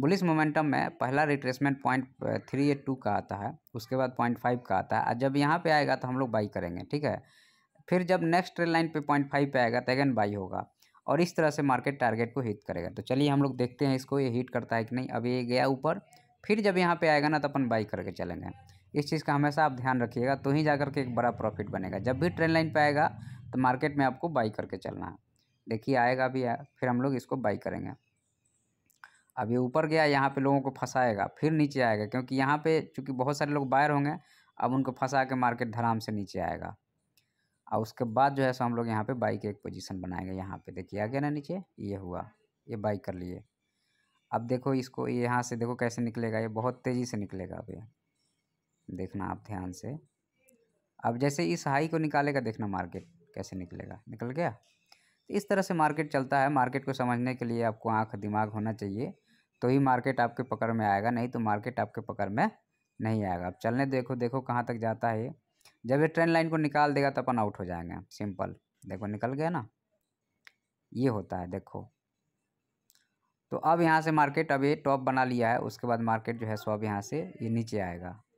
bullish momentum में पहला retracement point three eight two का आता है उसके बाद पॉइंट फाइव का आता है और जब यहाँ पे आएगा तो हम लोग बाई करेंगे ठीक है फिर जब नेक्स्ट ट्रेन लाइन पे पॉइंट फाइव पर आएगा तो अगेन बाई होगा और इस तरह से मार्केट टारगेट को हिट करेगा तो चलिए हम लोग देखते हैं इसको ये हिट करता है कि नहीं अब ये गया ऊपर फिर जब यहाँ पर आएगा ना तो अपन बाई करके चलेंगे इस चीज़ का हमेशा आप ध्यान रखिएगा तो ही जा करके एक बड़ा प्रॉफिट बनेगा जब भी ट्रेन लाइन पर आएगा तो मार्केट में आपको बाई करके चलना है देखिए आएगा भी है फिर हम लोग इसको बाई करेंगे अब ये ऊपर गया यहाँ पे लोगों को फंसाएगा फिर नीचे आएगा क्योंकि यहाँ पे चूँकि बहुत सारे लोग बायर होंगे अब उनको फंसा के मार्केट धराम से नीचे आएगा और उसके बाद जो है सो हम लोग यहाँ पे बाइक एक पोजीशन बनाएंगे यहाँ पे देखिए आ गया ना नीचे ये हुआ ये बाइक कर लिए अब देखो इसको ये यहाँ से देखो कैसे निकलेगा ये बहुत तेज़ी से निकलेगा अब देखना आप ध्यान से अब जैसे इस हाई को निकालेगा देखना मार्केट कैसे निकलेगा निकल गया तो इस तरह से मार्केट चलता है मार्केट को समझने के लिए आपको आँख दिमाग होना चाहिए तो ही मार्केट आपके पकड़ में आएगा नहीं तो मार्केट आपके पकड़ में नहीं आएगा अब चलने देखो देखो कहाँ तक जाता है ये जब ये ट्रेन लाइन को निकाल देगा तो अपन आउट हो जाएंगे सिंपल देखो निकल गया ना ये होता है देखो तो अब यहाँ से मार्केट अब ये टॉप बना लिया है उसके बाद मार्केट जो है सो अब यहाँ से ये नीचे आएगा